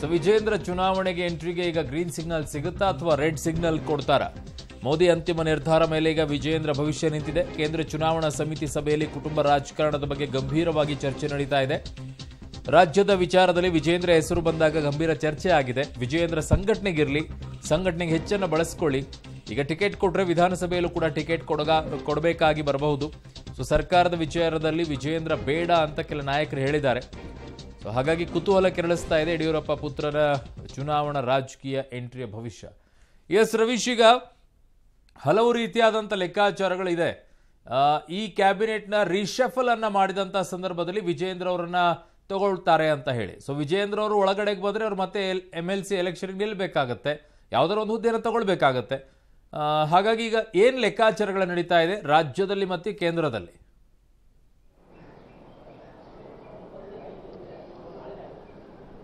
so Vijendra ಚುನಾವಣೆಗೆ ಎಂಟ್ರಿಗೆ ಈಗ green signal ಸಿಗುತ್ತಾ ಅಥವಾ ರೆಡ್ ಸಿಗ್ನಲ್ ಕೊಡ್ತಾರ ಮೋದಿ ಅಂತಿಮ ನಿರ್ಧಾರ ಮೇಲೆ ಈಗ ವಿಜಯೇಂದ್ರ ಭವಿಷ್ಯ ನಿಂತಿದೆ ಕೇಂದ್ರ ಚುನಾವಣಾ ಸಮಿತಿ ಸಭೆಯಲ್ಲಿ ಕುಟುಂಬ ರಾಜಕಾರಣದ ಬಗ್ಗೆ ಗಂಭೀರವಾಗಿ ಚರ್ಚೆ ನಡೀತಾ ಇದೆ ರಾಜ್ಯದ ವಿಚಾರದಲ್ಲಿ ವಿಜೇಂದ್ರ ಹೆಸರು ಬಂದಾಗ ಗಂಭೀರ ಚರ್ಚೆ ಆಗಿದೆ ವಿಜಯೇಂದ್ರ ಸಂಘಟನೆಗಿರಲಿ ಸಂಘಟನೆಗೆ ಹೆಚ್ಚನ್ನು ಬಳಸ್ಕೊಳ್ಳಿ ಈಗ ಟಿಕೆಟ್ ಕೊಟ್ಟರೆ ವಿಧಾನಸಭೆಯಲ್ಲೂ ಕೂಡ ಟಿಕೆಟ್ ಕೊಡಗ ಕೊಡಬೇಕಾಗಿ ಬರಬಹುದು ಸೊ ಸರ್ಕಾರದ ವಿಚಾರದಲ್ಲಿ ವಿಜಯೇಂದ್ರ ಬೇಡ ಅಂತ ಕೆಲ ನಾಯಕರು ಹೇಳಿದ್ದಾರೆ ಸೊ ಹಾಗಾಗಿ ಕುತೂಹಲ ಕೆರಳಿಸ್ತಾ ಇದೆ ಯಡಿಯೂರಪ್ಪ ಪುತ್ರರ ಚುನಾವಣಾ ರಾಜಕೀಯ ಎಂಟ್ರಿಯ ಭವಿಷ್ಯ ಎಸ್ ರವೀಶ್ ಈಗ ಹಲವು ರೀತಿಯಾದಂಥ ಲೆಕ್ಕಾಚಾರಗಳಿದೆ ಈ ಕ್ಯಾಬಿನೆಟ್ನ ರೀಶಫಲ್ ಅನ್ನ ಮಾಡಿದಂಥ ಸಂದರ್ಭದಲ್ಲಿ ವಿಜೇಂದ್ರ ಅವರನ್ನ ತಗೊಳ್ತಾರೆ ಅಂತ ಹೇಳಿ ಸೊ ವಿಜೇಂದ್ರ ಅವರು ಒಳಗಡೆಗೆ ಬಂದರೆ ಅವ್ರು ಮತ್ತೆ ಎಲ್ ಎಮ್ ಎಲ್ ಸಿ ಎಲೆಕ್ಷನ್ಗೆ ನಿಲ್ಲಬೇಕಾಗತ್ತೆ ಯಾವುದಾದ್ರು ಒಂದು ಹುದ್ದೆಯನ್ನು ತಗೊಳ್ಬೇಕಾಗತ್ತೆ ಹಾಗಾಗಿ ಈಗ ಏನು ಲೆಕ್ಕಾಚಾರಗಳು ನಡೀತಾ ಇದೆ ರಾಜ್ಯದಲ್ಲಿ ಮತ್ತು ಕೇಂದ್ರದಲ್ಲಿ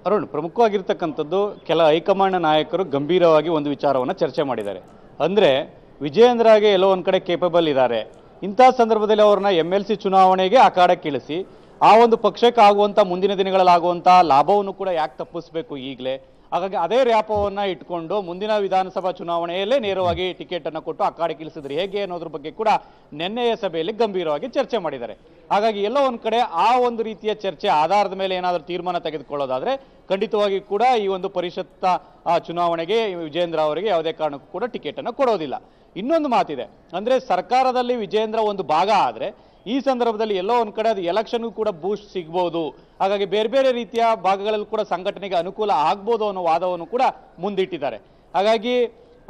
ಅರುಣ್ ಪ್ರಮುಖವಾಗಿರ್ತಕ್ಕಂಥದ್ದು ಕೆಲ ಹೈಕಮಾಂಡ್ ನಾಯಕರು ಗಂಭೀರವಾಗಿ ಒಂದು ವಿಚಾರವನ್ನು ಚರ್ಚೆ ಮಾಡಿದ್ದಾರೆ ಅಂದರೆ ವಿಜಯೇಂದ್ರಗೆ ಎಲ್ಲೋ ಒಂದು ಕಡೆ ಕೇಪಬಲ್ ಇದ್ದಾರೆ ಇಂಥ ಸಂದರ್ಭದಲ್ಲಿ ಅವ್ರನ್ನ ಎಮ್ ಎಲ್ ಸಿ ಚುನಾವಣೆಗೆ ಅಖಾಡಕ್ಕೆ ಇಳಿಸಿ ಆ ಒಂದು ಪಕ್ಷಕ್ಕೆ ಆಗುವಂಥ ಮುಂದಿನ ದಿನಗಳಲ್ಲಿ ಆಗುವಂಥ ಲಾಭವನ್ನು ಕೂಡ ಯಾಕೆ ತಪ್ಪಿಸಬೇಕು ಈಗಲೇ ಹಾಗಾಗಿ ಅದೇ ರ್ಯಾಪವನ್ನು ಇಟ್ಕೊಂಡು ಮುಂದಿನ ವಿಧಾನಸಭಾ ಚುನಾವಣೆಯಲ್ಲೇ ನೇರವಾಗಿ ಟಿಕೆಟನ್ನು ಕೊಟ್ಟು ಅಖಾಡಕ್ಕೆ ಇಳಿಸಿದ್ರೆ ಹೇಗೆ ಅನ್ನೋದ್ರ ಬಗ್ಗೆ ಕೂಡ ನಿನ್ನೆಯ ಸಭೆಯಲ್ಲಿ ಗಂಭೀರವಾಗಿ ಚರ್ಚೆ ಮಾಡಿದ್ದಾರೆ ಹಾಗಾಗಿ ಎಲ್ಲ ಒಂದು ಕಡೆ ಆ ಒಂದು ರೀತಿಯ ಚರ್ಚೆ ಆಧಾರದ ಮೇಲೆ ಏನಾದರೂ ತೀರ್ಮಾನ ತೆಗೆದುಕೊಳ್ಳೋದಾದರೆ ಖಂಡಿತವಾಗಿ ಕೂಡ ಈ ಒಂದು ಪರಿಷತ್ತ ಚುನಾವಣೆಗೆ ವಿಜೇಂದ್ರ ಅವರಿಗೆ ಯಾವುದೇ ಕಾರಣಕ್ಕೂ ಕೂಡ ಟಿಕೆಟನ್ನು ಕೊಡೋದಿಲ್ಲ ಇನ್ನೊಂದು ಮಾತಿದೆ ಅಂದರೆ ಸರ್ಕಾರದಲ್ಲಿ ವಿಜೇಂದ್ರ ಒಂದು ಭಾಗ ಆದರೆ ಈ ಸಂದರ್ಭದಲ್ಲಿ ಎಲ್ಲೋ ಒಂದು ಕಡೆ ಅದು ಎಲೆಕ್ಷನ್ಗೂ ಕೂಡ ಬೂಸ್ಟ್ ಸಿಗ್ಬೋದು ಹಾಗಾಗಿ ಬೇರೆ ಬೇರೆ ರೀತಿಯ ಭಾಗಗಳಲ್ಲೂ ಕೂಡ ಸಂಘಟನೆಗೆ ಅನುಕೂಲ ಆಗ್ಬೋದು ಅನ್ನೋ ವಾದವನ್ನು ಕೂಡ ಮುಂದಿಟ್ಟಿದ್ದಾರೆ ಹಾಗಾಗಿ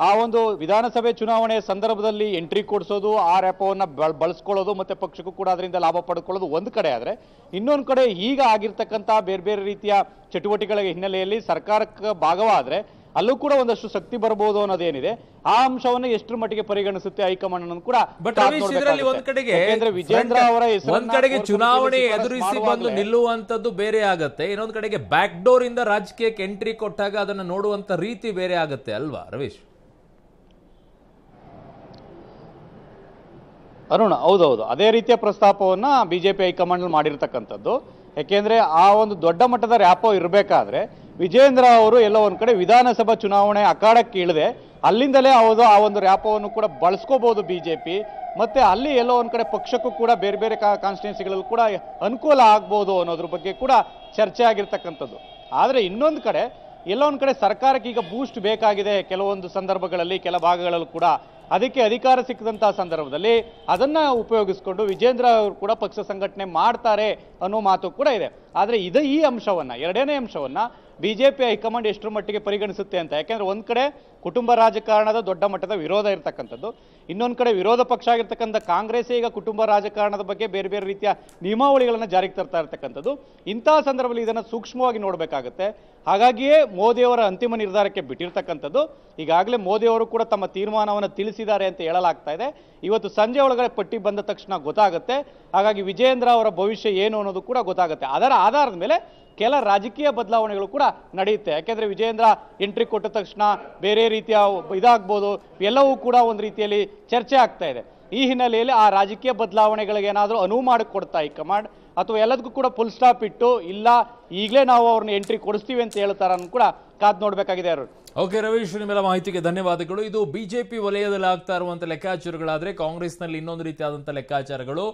ಆ ಒಂದು ವಿಧಾನಸಭೆ ಚುನಾವಣೆ ಸಂದರ್ಭದಲ್ಲಿ ಎಂಟ್ರಿ ಕೊಡಿಸೋದು ಆ ರೆಪೋವನ್ನು ಬಳಸ್ಕೊಳ್ಳೋದು ಮತ್ತೆ ಪಕ್ಷಕ್ಕೂ ಕೂಡ ಅದರಿಂದ ಲಾಭ ಪಡ್ಕೊಳ್ಳೋದು ಒಂದು ಕಡೆ ಆದರೆ ಇನ್ನೊಂದು ಕಡೆ ಈಗ ಆಗಿರ್ತಕ್ಕಂಥ ಬೇರೆ ಬೇರೆ ರೀತಿಯ ಚಟುವಟಿಕೆಗಳ ಹಿನ್ನೆಲೆಯಲ್ಲಿ ಸರ್ಕಾರಕ್ಕೆ ಭಾಗವಾದರೆ ಅಲ್ಲೂ ಕೂಡ ಒಂದಷ್ಟು ಶಕ್ತಿ ಬರಬಹುದು ಅನ್ನೋದೇನಿದೆ ಆ ಅಂಶವನ್ನು ಎಷ್ಟು ಮಟ್ಟಿಗೆ ಪರಿಗಣಿಸುತ್ತೆ ಹೈಕಮಾಂಡ್ ಅನ್ನೋದು ಕೂಡ ಒಂದ್ ಕಡೆಗೆ ವಿಜೇಂದ್ರ ಅವರ ಚುನಾವಣೆ ಎದುರಿಸಿ ಬಂದು ನಿಲ್ಲುವಂತದ್ದು ಬೇರೆ ಆಗತ್ತೆ ಇನ್ನೊಂದ್ ಕಡೆಗೆ ಬ್ಯಾಕ್ ಡೋರ್ ಇಂದ ರಾಜಕೀಯಕ್ಕೆ ಎಂಟ್ರಿ ಕೊಟ್ಟಾಗ ಅದನ್ನ ನೋಡುವಂತ ರೀತಿ ಬೇರೆ ಆಗತ್ತೆ ಅಲ್ವಾ ರವೀಶ್ ಅರುಣ್ ಹೌದೌದು ಅದೇ ರೀತಿಯ ಪ್ರಸ್ತಾಪವನ್ನು ಬಿ ಜೆ ಪಿ ಹೈಕಮಾಂಡ್ ಮಾಡಿರ್ತಕ್ಕಂಥದ್ದು ಯಾಕೆಂದರೆ ಆ ಒಂದು ದೊಡ್ಡ ಮಟ್ಟದ ರ್ಯಾಪೋ ಇರಬೇಕಾದ್ರೆ ವಿಜೇಂದ್ರ ಅವರು ಎಲ್ಲೋ ಒಂದು ಕಡೆ ವಿಧಾನಸಭಾ ಚುನಾವಣೆ ಅಖಾಡಕ್ಕೆ ಇಳಿದೆ ಅಲ್ಲಿಂದಲೇ ಹೌದು ಆ ಒಂದು ರ್ಯಾಪೋವನ್ನು ಕೂಡ ಬಳಸ್ಕೋಬಹುದು ಬಿ ಜೆ ಪಿ ಮತ್ತು ಅಲ್ಲಿ ಎಲ್ಲೋ ಒಂದು ಕಡೆ ಪಕ್ಷಕ್ಕೂ ಕೂಡ ಬೇರೆ ಬೇರೆ ಕಾನ್ಸ್ಟಿಟ್ಯೂನ್ಸಿಗಳಲ್ಲೂ ಕೂಡ ಅನುಕೂಲ ಆಗ್ಬೋದು ಅನ್ನೋದ್ರ ಬಗ್ಗೆ ಕೂಡ ಚರ್ಚೆ ಆಗಿರ್ತಕ್ಕಂಥದ್ದು ಆದರೆ ಇನ್ನೊಂದು ಕಡೆ ಎಲ್ಲ ಒಂದು ಕಡೆ ಸರ್ಕಾರಕ್ಕೆ ಈಗ ಬೂಸ್ಟ್ ಬೇಕಾಗಿದೆ ಕೆಲವೊಂದು ಸಂದರ್ಭಗಳಲ್ಲಿ ಕೆಲ ಭಾಗಗಳಲ್ಲೂ ಕೂಡ ಅದಕ್ಕೆ ಅಧಿಕಾರ ಸಿಕ್ಕಿದಂತಹ ಸಂದರ್ಭದಲ್ಲಿ ಅದನ್ನು ಉಪಯೋಗಿಸಿಕೊಂಡು ವಿಜೇಂದ್ರ ಅವರು ಕೂಡ ಪಕ್ಷ ಸಂಘಟನೆ ಮಾಡ್ತಾರೆ ಅನ್ನೋ ಮಾತು ಕೂಡ ಇದೆ ಆದರೆ ಇದು ಈ ಅಂಶವನ್ನು ಎರಡನೇ ಅಂಶವನ್ನು ಬಿ ಜೆ ಪಿ ಹೈಕಮಾಂಡ್ ಎಷ್ಟರ ಮಟ್ಟಿಗೆ ಪರಿಗಣಿಸುತ್ತೆ ಅಂತ ಯಾಕೆಂದ್ರೆ ಒಂದು ಕಡೆ ಕುಟುಂಬ ರಾಜಕಾರಣದ ದೊಡ್ಡ ಮಟ್ಟದ ವಿರೋಧ ಇರತಕ್ಕಂಥದ್ದು ಇನ್ನೊಂದು ಕಡೆ ವಿರೋಧ ಪಕ್ಷ ಆಗಿರ್ತಕ್ಕಂಥ ಕಾಂಗ್ರೆಸ್ಸೇ ಈಗ ಕುಟುಂಬ ರಾಜಕಾರಣದ ಬಗ್ಗೆ ಬೇರೆ ಬೇರೆ ರೀತಿಯ ನಿಯಮಾವಳಿಗಳನ್ನು ಜಾರಿಗೆ ತರ್ತಾ ಇರತಕ್ಕಂಥದ್ದು ಇಂತಹ ಸಂದರ್ಭದಲ್ಲಿ ಇದನ್ನು ಸೂಕ್ಷ್ಮವಾಗಿ ನೋಡಬೇಕಾಗುತ್ತೆ ಹಾಗಾಗಿಯೇ ಮೋದಿಯವರ ಅಂತಿಮ ನಿರ್ಧಾರಕ್ಕೆ ಬಿಟ್ಟಿರ್ತಕ್ಕಂಥದ್ದು ಈಗಾಗಲೇ ಮೋದಿಯವರು ಕೂಡ ತಮ್ಮ ತೀರ್ಮಾನವನ್ನು ತಿಳಿಸಿದ್ದಾರೆ ಅಂತ ಹೇಳಲಾಗ್ತಾ ಇದೆ ಇವತ್ತು ಸಂಜೆ ಒಳಗಡೆ ಪಟ್ಟಿ ಬಂದ ತಕ್ಷಣ ಗೊತ್ತಾಗುತ್ತೆ ಹಾಗಾಗಿ ವಿಜಯೇಂದ್ರ ಅವರ ಭವಿಷ್ಯ ಏನು ಅನ್ನೋದು ಕೂಡ ಗೊತ್ತಾಗುತ್ತೆ ಅದರ ಆಧಾರದ ಮೇಲೆ ಕೆಲ ರಾಜಕೀಯ ಬದಲಾವಣೆಗಳು ಕೂಡ ನಡೆಯುತ್ತೆ ಯಾಕೆಂದರೆ ವಿಜಯೇಂದ್ರ ಎಂಟ್ರಿ ಕೊಟ್ಟ ತಕ್ಷಣ ಬೇರೆ ರೀತಿಯ ಇದಾಗ್ಬೋದು ಎಲ್ಲವೂ ಕೂಡ ಒಂದು ರೀತಿಯಲ್ಲಿ ಚರ್ಚೆ ಆಗ್ತಾ ಇದೆ ಈ ಹಿನ್ನೆಲೆಯಲ್ಲಿ ಆ ರಾಜಕೀಯ ಬದಲಾವಣೆಗಳಿಗೆ ಏನಾದರೂ ಅನುವು ಮಾಡಿಕೊಡ್ತಾ ಈ ಅಥವಾ ಎಲ್ಲದಕ್ಕೂ ಕೂಡ ಫುಲ್ ಸ್ಟಾಪ್ ಇಟ್ಟು ಇಲ್ಲ ಈಗಲೇ ನಾವು ಅವ್ರನ್ನ ಎಂಟ್ರಿ ಕೊಡಿಸ್ತೀವಿ ಅಂತ ಹೇಳ್ತಾರ ಕೂಡ ಕಾದ್ ನೋಡಬೇಕಾಗಿದೆ ಅವರು ಓಕೆ ರವೀಶ್ ನಿಮ್ಮೆಲ್ಲ ಮಾಹಿತಿಗೆ ಧನ್ಯವಾದಗಳು ಇದು ಬಿಜೆಪಿ ವಲಯದಲ್ಲಿ ಆಗ್ತಾ ಇರುವಂತಹ ಲೆಕ್ಕಾಚಾರಗಳಾದ್ರೆ ಕಾಂಗ್ರೆಸ್ನಲ್ಲಿ ಇನ್ನೊಂದು ರೀತಿಯಾದಂತಹ ಲೆಕ್ಕಾಚಾರಗಳು